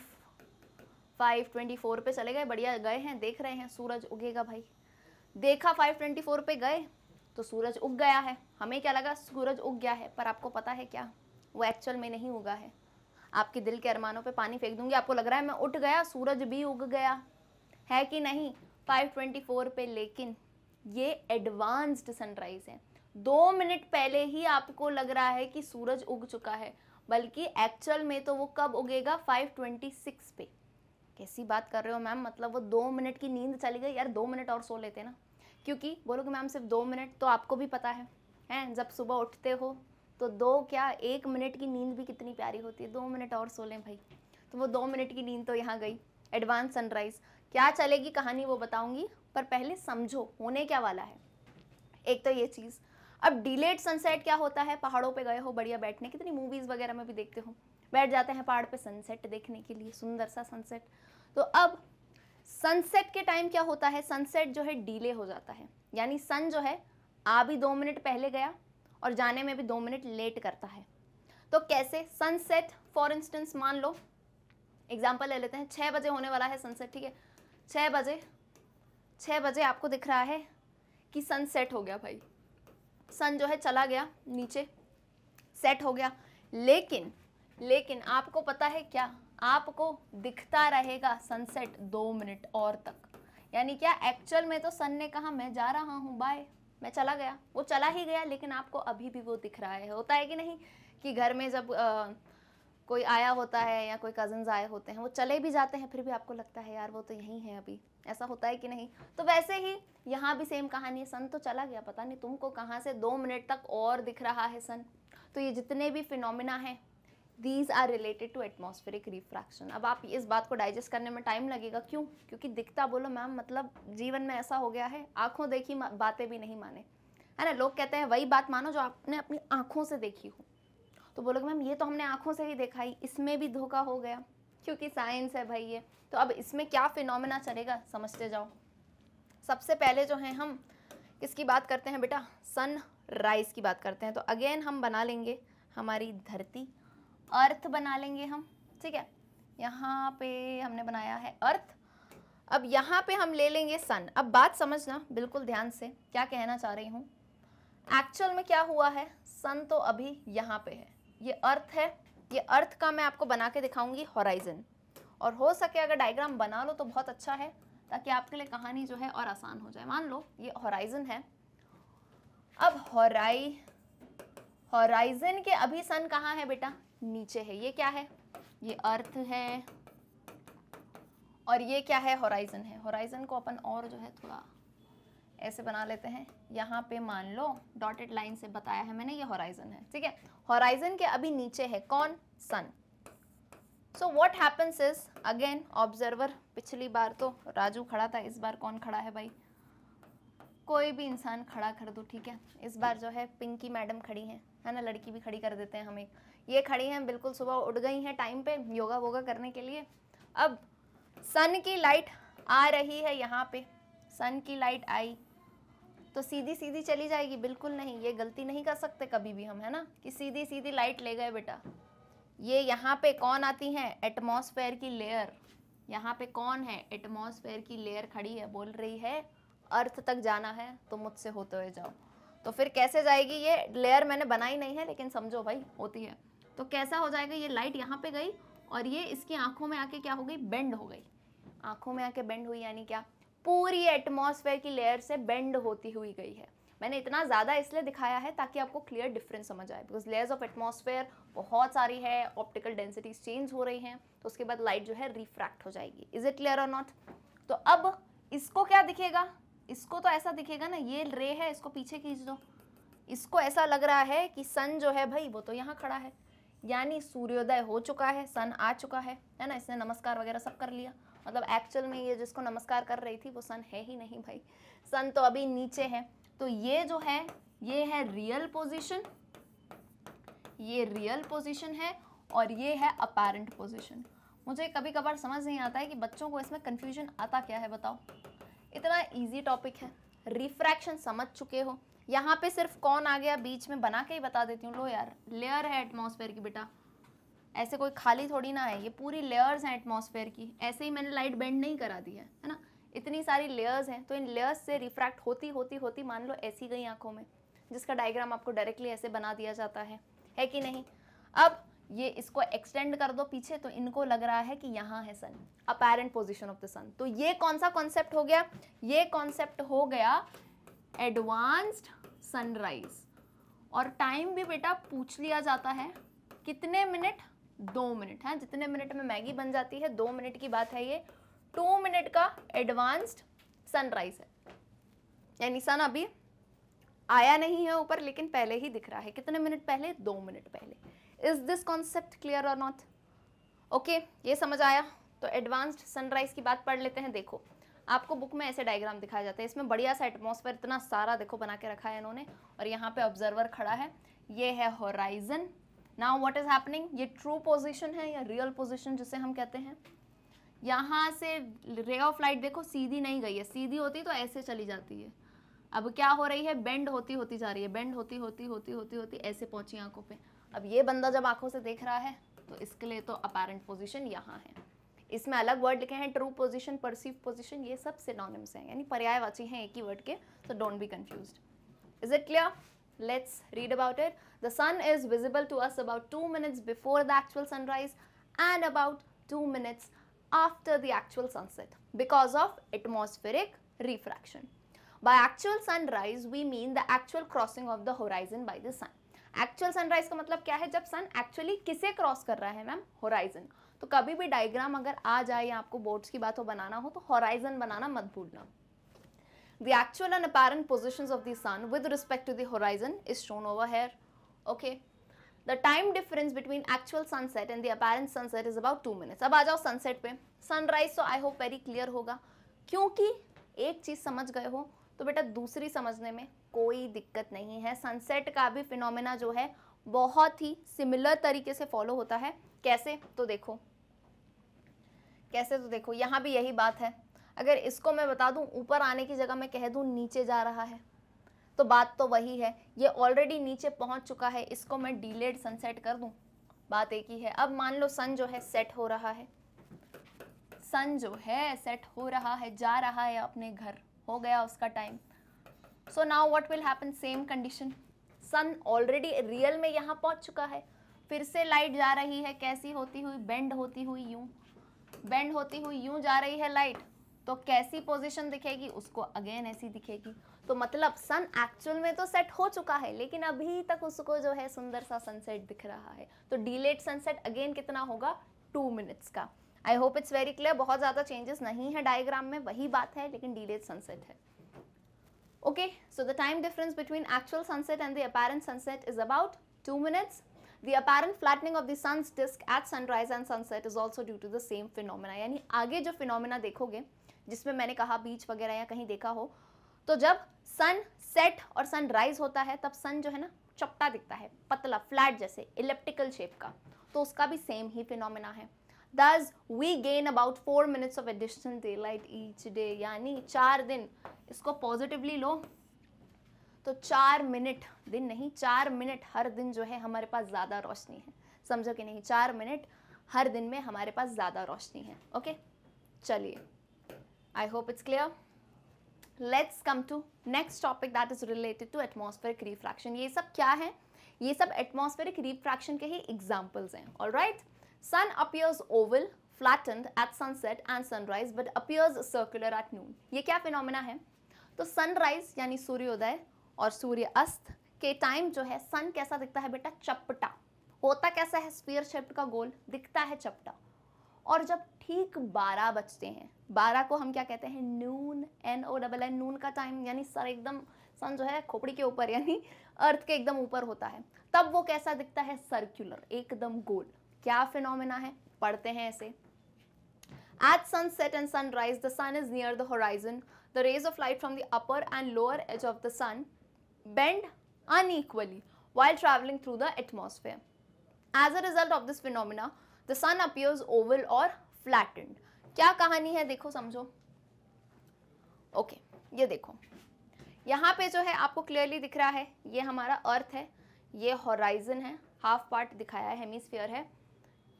फाइव ट्वेंटी फोर पे चले गए बढ़िया गए हैं देख रहे हैं सूरज उगेगा भाई देखा फाइव ट्वेंटी फोर पे गए तो सूरज उग गया है हमें क्या लगा सूरज उग गया है पर आपको पता है क्या वो एक्चुअल में नहीं उगा है आपके दिल के अरमानों पे पानी फेंक दूंगी आपको लग रहा है मैं उठ गया सूरज भी उग गया है कि नहीं 524 पे लेकिन ये एडवांस्ड सनराइज़ है दो मिनट पहले ही आपको लग रहा है कि सूरज उग चुका है बल्कि एक्चुअल में तो वो कब उगेगा 5:26 पे कैसी बात कर रहे हो मैम मतलब वो दो मिनट की नींद चली गई यार दो मिनट और सो लेते ना क्योंकि कि मैम सिर्फ दो मिनट तो आपको भी पता है हैं जब सुबह उठते हो तो दो क्या एक मिनट की नींद भी कितनी प्यारी होती है दो मिनट और सो लें भाई तो वो दो मिनट की नींद तो यहाँ गई एडवांस सनराइज़ क्या चलेगी कहानी वो बताऊंगी पर पहले समझो होने क्या वाला है एक तो ये चीज़ अब डिलेड सनसेट क्या होता है पहाड़ों पे गए हो बढ़िया बैठने कितनी मूवीज़ वगैरह में भी देखते हो बैठ जाते हैं पहाड़ पे सनसेट देखने के लिए सुंदर सा सनसेट तो अब सनसेट के टाइम क्या होता है सनसेट जो है डिले हो जाता है यानी सन जो है आ भी दो मिनट पहले गया और जाने में भी दो मिनट लेट करता है तो कैसे सनसेट फॉर इंस्टेंस मान लो एग्जाम्पल ले लेते हैं छः बजे होने वाला है सनसेट ठीक है छः बजे छः बजे आपको दिख रहा है कि सनसेट हो गया भाई सन जो है चला गया नीचे सेट हो गया लेकिन लेकिन आपको पता है क्या आपको दिखता रहेगा सनसेट दो मिनट और तक यानी क्या एक्चुअल में तो सन ने कहा मैं जा रहा हूँ बाय मैं चला गया वो चला ही गया लेकिन आपको अभी भी वो दिख रहा है होता है कि नहीं कि घर में जब आ, कोई आया होता है या कोई कज़न्स आए होते हैं वो चले भी जाते हैं फिर भी आपको लगता है यार वो तो यहीं है अभी ऐसा होता है कि नहीं तो वैसे ही यहाँ भी सेम कहानी है सन तो चला गया पता नहीं तुमको कहाँ से दो मिनट तक और दिख रहा है सन तो ये जितने भी फिनोमिना हैं these are related to atmospheric refraction अब आप इस बात को डाइजेस्ट करने में टाइम लगेगा क्यों क्योंकि दिखता बोलो मैम मतलब जीवन में ऐसा हो गया है आँखों देखी बातें भी नहीं माने है ना लोग कहते हैं वही बात मानो जो आपने अपनी आँखों से देखी हो तो बोलोगे मैम ये तो हमने आँखों से ही देखा ही इसमें भी धोखा हो गया क्योंकि साइंस है भाई ये तो अब इसमें क्या फिनोमेना चलेगा समझते जाओ सबसे पहले जो है हम किसकी बात करते हैं बेटा सन राइज़ की बात करते हैं तो अगेन हम बना लेंगे हमारी धरती अर्थ बना लेंगे हम ठीक है यहाँ पे हमने बनाया है अर्थ अब यहाँ पे हम ले लेंगे सन अब बात समझना बिल्कुल ध्यान से क्या कहना चाह रही हूँ एक्चुअल में क्या हुआ है सन तो अभी यहाँ पे है ये अर्थ है ये अर्थ का मैं आपको बना के दिखाऊंगी हॉराइजन और हो सके अगर डायग्राम बना लो तो बहुत अच्छा है ताकि आपके लिए कहानी जो है और आसान हो जाए मान लो ये हॉराइजन है अब हॉराई हॉराइजन के अभी सन कहाँ है बेटा नीचे है ये क्या है ये अर्थ है और ये क्या है हॉराइजन है हॉराइजन को अपन और जो है थोड़ा ऐसे बना लेते हैं यहाँ पे मान लो डॉटेड लाइन से बताया है मैंने ये हॉराइजन है ठीक है हॉराइजन के अभी नीचे है कौन sun so what happens is again observer पिछली बार तो राजू खड़ा था इस बार कौन खड़ा है भाई कोई भी इंसान खड़ा कर दो ठीक है इस बार जो है पिंकी मैडम खड़ी हैं है ना लड़की भी खड़ी कर देते हैं हम एक ये खड़ी हैं बिल्कुल सुबह उठ गई हैं टाइम पे योगा वोगा करने के लिए अब सन की लाइट आ रही है यहाँ पे सन की लाइट आई तो सीधी सीधी चली जाएगी बिल्कुल नहीं ये गलती नहीं कर सकते कभी भी हम है ना कि सीधी सीधी लाइट ले गए बेटा ये यहाँ पे कौन आती है एटमॉस्फेयर की लेयर यहाँ पे कौन है एटमॉस्फेयर की लेयर खड़ी है बोल रही है अर्थ तक जाना है तो मुझसे होते हुए जाओ तो फिर कैसे जाएगी ये लेयर मैंने बनाई नहीं है लेकिन समझो भाई होती है तो कैसा हो जाएगा ये लाइट यहाँ पे गई और ये इसकी आंखों में आके क्या हो गई बेंड हो गई आंखों में आके बेंड हुई यानी क्या पूरी एटमॉस्फेयर की लेयर से बेंड होती हुई गई है मैंने इतना ज़्यादा इसलिए दिखाया है ताकि आपको क्लियर डिफरेंस समझ आए बिकॉज लेयर्स ऑफ एटमॉस्फेयर बहुत सारी है ऑप्टिकल डेंसिटीज चेंज हो रही हैं तो उसके बाद लाइट जो है रिफ्रैक्ट हो जाएगी is it clear or not तो अब इसको क्या दिखेगा इसको तो ऐसा दिखेगा ना ये रे है इसको पीछे खींच दो इसको ऐसा लग रहा है कि सन जो है भाई वो तो यहाँ खड़ा है यानी सूर्योदय हो चुका है सन आ चुका है है ना इसने नमस्कार वगैरह सब कर लिया मतलब एक्चुअल में ये जिसको नमस्कार कर रही थी वो सन है ही नहीं भाई सन तो अभी नीचे है तो ये जो है ये है रियल पोजिशन ये रियल पोजिशन है और ये है अपेरेंट पोजिशन मुझे कभी कभार समझ नहीं आता है कि बच्चों को इसमें कन्फ्यूजन आता क्या है बताओ इतना ईजी टॉपिक है रिफ्रैक्शन समझ चुके हो यहाँ पे सिर्फ कौन आ गया बीच में बना के ही बता देती हूँ लो यार लेयर है एटमॉस्फेयर की बेटा ऐसे कोई खाली थोड़ी ना है ये पूरी लेयर्स हैं एटमॉस्फेयर की ऐसे ही मैंने लाइट बेंड नहीं करा दी है है ना इतनी सारी लेयर्स हैं तो इन लेयर्स से रिफ्रैक्ट होती होती होती मान लो ऐसी गई आँखों में जिसका डायग्राम आपको डायरेक्टली ऐसे बना दिया जाता है है कि नहीं अब ये इसको एक्सटेंड कर दो पीछे तो इनको लग रहा है कि यहाँ है sun apparent position of the sun तो ये कौन सा कॉन्सेप्ट हो गया ये कॉन्सेप्ट हो गया एडवांस्ड सनराइज और टाइम भी बेटा पूछ लिया जाता है कितने मिनट दो मिनट हाँ जितने मिनट में मैगी बन जाती है दो मिनट की बात है ये टू मिनट का एडवांस्ड सनराइज है यानी सन अभी आया नहीं है ऊपर लेकिन पहले ही दिख रहा है कितने मिनट पहले दो मिनट पहले is this concept clear or not okay ये समझ आया तो एडवांस्ड सनराइज की बात पढ़ लेते हैं देखो आपको बुक में ऐसे डायग्राम दिखाया जाता है इसमें बढ़िया सा एटमोसफेयर इतना सारा देखो बना के रखा है इन्होंने और यहाँ पे ऑब्जर्वर खड़ा है ये है horizon now what is happening ये ट्रू पोजीशन है या रियल पोजीशन जिसे हम कहते हैं यहाँ से रे ऑफ लाइट देखो सीधी नहीं गई है सीधी होती तो ऐसे चली जाती है अब क्या हो रही है बेंड होती होती जा रही है बेंड होती होती होती होती होती ऐसे पहुंची आंखों पे अब ये बंदा जब आंखों से देख रहा है तो इसके लिए तो अपेरेंट पोजीशन यहाँ है इसमें अलग वर्ड लिखे हैं ट्रू पोजीशन परसीव पोजीशन ये सब सिनोनिम्स हैं यानी पर्यायवाची हैं एक ही वर्ड के तो don't be confuse is it clear let's read about it The sun is visible to us about 2 minutes before the actual sunrise and about 2 minutes after the actual sunset because of atmospheric refraction. By actual sunrise, we mean the actual crossing of the horizon by the sun. Actual sunrise ka matlab kya hai? Jab sun actually kise cross kar raha hai ma'am? Horizon. तो कभी भी डायग्राम अगर आ जाए या आपको बोर्ड्स की बात हो बनाना हो तो होराइजन बनाना मत भूलना The actual and apparent positions of the sun with respect to the horizon is shown over here. Okay the time difference between actual sunset and the apparent sunset is about two minutes अब आ जाओ सनसेट पे सनराइज तो आई होप वेरी क्लियर होगा क्योंकि एक चीज़ समझ गए हो तो बेटा दूसरी समझने में कोई दिक्कत नहीं है सनसेट का भी फिनोमेना जो है बहुत ही सिमिलर तरीके से फॉलो होता है कैसे तो देखो कैसे तो देखो यहाँ भी यही बात है अगर इसको मैं बता दूं ऊपर आने की जगह मैं कह दूं नीचे जा रहा है तो बात तो वही है ये ऑलरेडी नीचे पहुंच चुका है इसको मैं डिलेड सनसेट कर दूं बात एक ही है अब मान लो सन जो है सेट हो रहा है सन जो है सेट हो रहा है जा रहा है अपने घर हो गया उसका time so now what will happen same condition sun already real में यहाँ पहुँच चुका है फिर से लाइट जा रही है कैसी होती हुई बेंड होती हुई यूँ बेंड होती हुई यूँ जा रही है लाइट तो कैसी पोजीशन दिखेगी उसको अगेन ऐसी दिखेगी तो मतलब सन एक्चुअल में तो सेट हो चुका है लेकिन अभी तक उसको जो है सुंदर सा सनसेट दिख रहा है तो डिलेड सनसेट अगेन कितना होगा टू मिनट्स का I hope it's very clear बहुत ज़्यादा चेंजेस नहीं है डायग्राम में वही बात है लेकिन डिलेड सनसेट है okay so the time difference between actual sunset and the apparent sunset is about two minutes The apparent flattening of the sun's disk at sunrise and sunset is also due to the same phenomena. यानी आगे जो phenomena देखोगे जिसमें मैंने कहा बीच वगैरह या कहीं देखा हो तो जब सन सेट और सन राइज होता है तब सन जो है ना चपटा दिखता है पतला फ्लैट जैसे इलेप्टिकल शेप का तो उसका भी सेम ही फिनोमिना है thus we gain about four minutes of additional daylight each day यानी चार दिन इसको पॉजिटिवली लो तो चार मिनट दिन नहीं चार मिनट हर दिन जो है हमारे पास ज़्यादा रोशनी है समझो कि नहीं चार मिनट हर दिन में हमारे पास ज़्यादा रोशनी है ओके चलिए I hope it's clear let's come to next topic that is related to atmospheric refraction ये सब क्या है ये सब एटमोस्फेरिक रिफ्रैक्शन के ही एग्जाम्पल्स हैं और right sun appears oval flattened at sunset and sunrise but appears circular at noon ये क्या फिनोमिना है तो सनराइज यानी सूर्योदय और सूर्य अस्त के टाइम जो है सन कैसा दिखता है बेटा चपटा होता कैसा है स्पीयर शेप का गोल दिखता है चपटा और जब ठीक 12 बजते हैं 12 को हम क्या कहते हैं noon N O double N noon का टाइम यानी सर एकदम सन जो है खोपड़ी के ऊपर यानी अर्थ के एकदम ऊपर होता है तब वो कैसा दिखता है सर्क्यूलर एकदम गोल क्या फिनोमिना है पढ़ते हैं ऐसे at sunset and sunrise the sun is near the horizon the rays of light from the upper and lower edge of the sun bend unequally while travelling through the atmosphere as a result of this phenomena the sun appears oval और फ्लैटेंड क्या कहानी है देखो समझो ओके okay, ये देखो यहाँ पे जो है आपको क्लियरली दिख रहा है ये हमारा अर्थ है ये हॉराइजन है हाफ पार्ट दिखाया है हेमिसफेयर है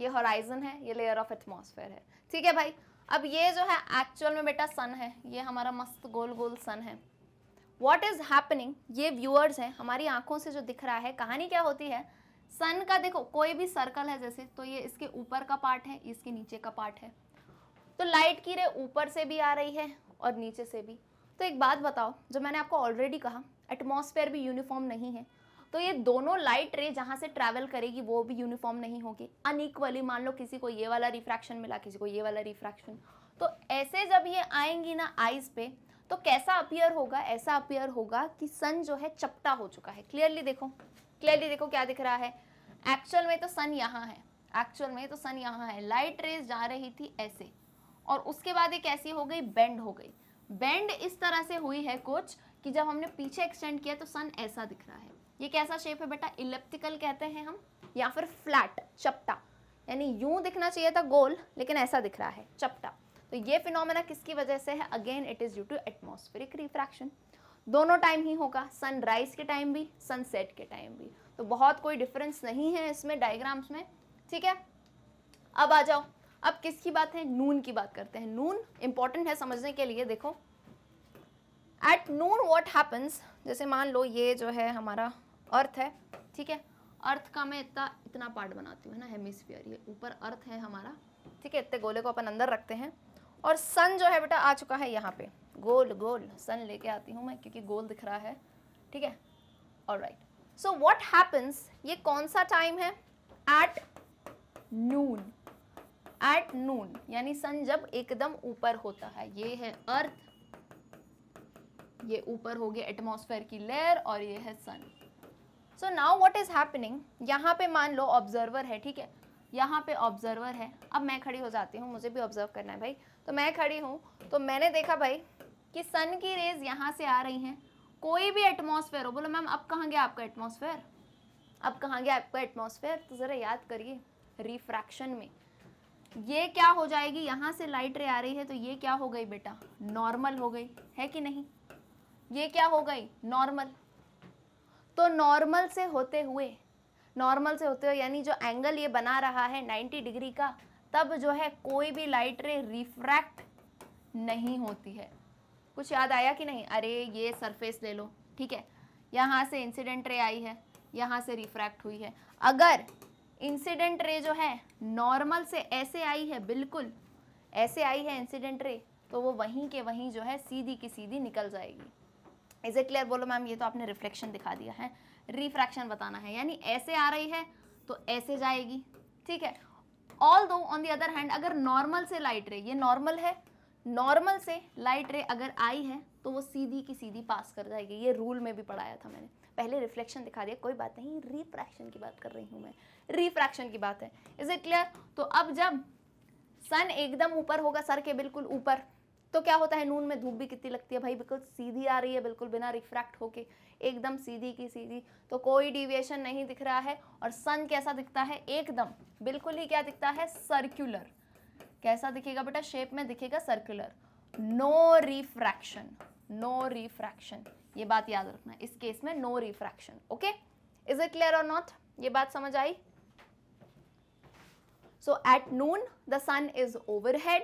ये हॉराइजन है ये लेयर ऑफ एटमोसफेयर है ठीक है भाई अब ये जो है एक्चुअल में बेटा सन है ये हमारा मस्त गोल गोल सन है वॉट इज़ हैपनिंग ये व्यूअर्स हैं हमारी आंखों से जो दिख रहा है कहानी क्या होती है सन का देखो कोई भी सर्कल है जैसे तो ये इसके ऊपर का पार्ट है इसके नीचे का पार्ट है तो लाइट की रे ऊपर से भी आ रही है और नीचे से भी तो एक बात बताओ जो मैंने आपको ऑलरेडी कहा एटमॉस्फेयर भी यूनिफॉर्म नहीं है तो ये दोनों लाइट रे जहाँ से ट्रैवल करेगी वो भी यूनिफॉर्म नहीं होगी अनइक्वली मान लो किसी को ये वाला रिफ्रैक्शन मिला किसी को ये वाला रिफ्रैक्शन तो ऐसे जब ये आएंगी ना आइज पे तो कैसा अपियर होगा ऐसा अपियर होगा कि सन जो है चपटा हो चुका है क्लियरली देखो क्लियरली देखो क्या दिख रहा है एक्चुअल में तो सन यहाँ है एक्चुअल में तो सन यहाँ है लाइट रेज जा रही थी ऐसे और उसके बाद एक ऐसी हो गई बेंड हो गई बेंड इस तरह से हुई है कुछ कि जब हमने पीछे एक्सटेंड किया तो सन ऐसा दिख रहा है ये कैसा शेप है बेटा इलेप्टिकल कहते हैं हम या फिर फ्लैट चपटा यानी यूं दिखना चाहिए था गोल लेकिन ऐसा दिख रहा है चपटा तो ये फिनोमेना किसकी वजह से है again it is due to atmospheric refraction दोनों टाइम ही होगा सनराइज के टाइम भी सनसेट के टाइम भी तो बहुत कोई डिफरेंस नहीं है इसमें डायग्राम्स में ठीक है अब आ जाओ अब किसकी बात है नून की बात करते हैं नून इंपॉर्टेंट है समझने के लिए देखो एट नून वॉट हैपन्स जैसे मान लो ये जो है हमारा अर्थ है ठीक है अर्थ का मैं इतना इतना पार्ट बनाती हूँ है ना हेमिसफियर ये ऊपर अर्थ है हमारा ठीक है इतने गोले को अपन अंदर रखते हैं और सन जो है बेटा आ चुका है यहाँ पे गोल गोल सन लेके आती हूँ मैं क्योंकि गोल दिख रहा है ठीक है और राइट सो वॉट हैपन्स ये कौन सा टाइम है एट नून एट नून यानी सन जब एकदम ऊपर होता है ये है अर्थ ये ऊपर हो गया एटमोसफेयर की लेयर और ये है sun so now what is happening यहाँ पे मान लो ऑब्जर्वर है ठीक है यहाँ पे ऑब्जर्वर है अब मैं खड़ी हो जाती हूँ मुझे भी ऑब्जर्व करना है भाई तो मैं खड़ी हूँ तो मैंने देखा भाई कि सन की रेज यहाँ से आ रही हैं कोई भी एटमॉस्फेयर हो बोलो मैम अब कहाँ गया आपका एटमॉस्फेयर अब कहाँ गया आपका एटमॉस्फेयर तो ज़रा याद करिए रिफ्रैक्शन में ये क्या हो जाएगी यहाँ से लाइट रे आ रही है तो ये क्या हो गई बेटा नॉर्मल हो गई है कि नहीं ये क्या हो गई नॉर्मल तो नॉर्मल से होते हुए नॉर्मल से होते हुए यानी जो एंगल ये बना रहा है 90 डिग्री का तब जो है कोई भी लाइट रे रिफ्रैक्ट नहीं होती है कुछ याद आया कि नहीं अरे ये सरफेस ले लो ठीक है यहाँ से इंसिडेंट रे आई है यहाँ से रिफ्रैक्ट हुई है अगर इंसिडेंट रे जो है नॉर्मल से ऐसे आई है बिल्कुल ऐसे आई है इंसिडेंट रे तो वो वहीं के वहीं जो है सीधी की सीधी निकल जाएगी इज ए क्लियर बोलो मैम ये तो आपने रिफ्लेक्शन दिखा दिया है रिफ्रैक्शन बताना है यानी ऐसे आ रही है तो ऐसे जाएगी ठीक है although on the other hand अगर नॉर्मल से लाइट रे ये नॉर्मल है नॉर्मल से लाइट रे अगर आई है तो वो सीधी की सीधी पास कर जाएगी ये रूल में भी पढ़ाया था मैंने पहले रिफ्लेक्शन दिखा दिया कोई बात नहीं रिफ्रैक्शन की बात कर रही हूँ मैं रिफ्रैक्शन की बात है इज इट क्लियर तो अब जब सन एकदम ऊपर होगा सर के बिल्कुल ऊपर तो क्या होता है नून में धूप भी कितनी लगती है भाई बिल्कुल सीधी आ रही है बिल्कुल बिना रिफ्रैक्ट होके एकदम सीधी की सीधी तो कोई डिविएशन नहीं दिख रहा है और सन कैसा दिखता है एकदम बिल्कुल ही क्या दिखता है सर्क्यूलर कैसा दिखेगा बेटा शेप में दिखेगा circular no refraction no refraction ये बात याद रखना इस केस में no refraction okay is it clear or not ये बात समझ आई so at noon the sun is overhead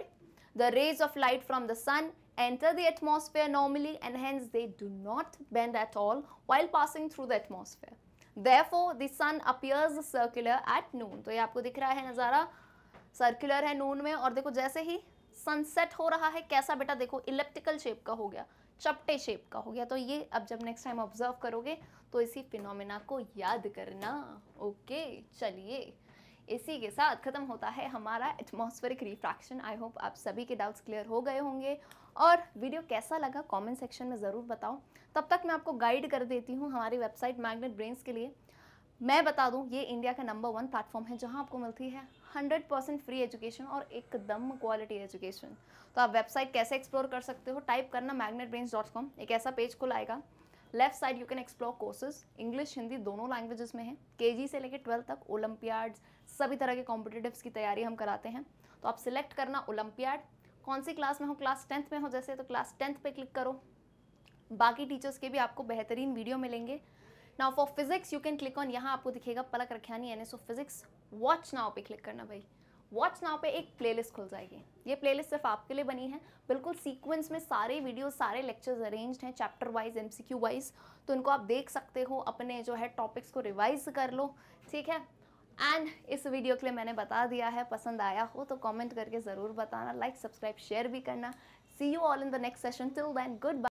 the rays of light from the sun enter the atmosphere normally and hence they do not bend at all while passing through the atmosphere therefore the sun appears circular at noon to ye aapko dikh raha hai nazara circular है नून में और देखो जैसे ही सनसेट हो रहा है कैसा बेटा देखो इलेप्टिकल शेप का हो गया चपटे शेप का हो गया तो ये अब जब नेक्स्ट टाइम ऑब्जर्व करोगे तो इसी फिनोमिना को याद करना ओके चलिए इसी के साथ ख़त्म होता है हमारा एटमॉस्फेरिक रिफ्रैक्शन आई होप आप सभी के डाउट्स क्लियर हो गए होंगे और वीडियो कैसा लगा कमेंट सेक्शन में ज़रूर बताओ तब तक मैं आपको गाइड कर देती हूँ हमारी वेबसाइट मैग्नेट ब्रेन्स के लिए मैं बता दूं ये इंडिया का नंबर वन प्लेटफॉर्म है जहां आपको मिलती है 100 परसेंट फ्री एजुकेशन और एकदम क्वालिटी एजुकेशन तो आप वेबसाइट कैसे एक्सप्लोर कर सकते हो टाइप करना मैगनेट ब्रेन्स डॉट कॉम एक ऐसा पेज खुल आएगा left side you can explore courses English Hindi दोनों लैंग्वेजेस में है के से लेकर ट्वेल्थ तक ओलंपियाड्स सभी तरह के कॉम्पिटेटिव्स की तैयारी हम कराते हैं तो आप सिलेक्ट करना ओलंपियाड कौन सी क्लास में हो क्लास टेंथ में हो जैसे तो क्लास टेंथ पे क्लिक करो बाकी टीचर्स के भी आपको बेहतरीन वीडियो मिलेंगे now for physics you can click on यहाँ आपको दिखेगा Palak Rakhiani N S O physics watch now पे क्लिक करना भाई वॉच नाव पे एक प्लेलिस्ट खुल जाएगी ये प्लेलिस्ट सिर्फ आपके लिए बनी है बिल्कुल सीक्वेंस में सारे वीडियो सारे लेक्चर्स अरेंज हैं चैप्टर वाइज एमसीक्यू वाइज तो इनको आप देख सकते हो अपने जो है टॉपिक्स को रिवाइज कर लो ठीक है एंड इस वीडियो के लिए मैंने बता दिया है पसंद आया हो तो कॉमेंट करके ज़रूर बताना लाइक सब्सक्राइब शेयर भी करना see you all in the next session till then good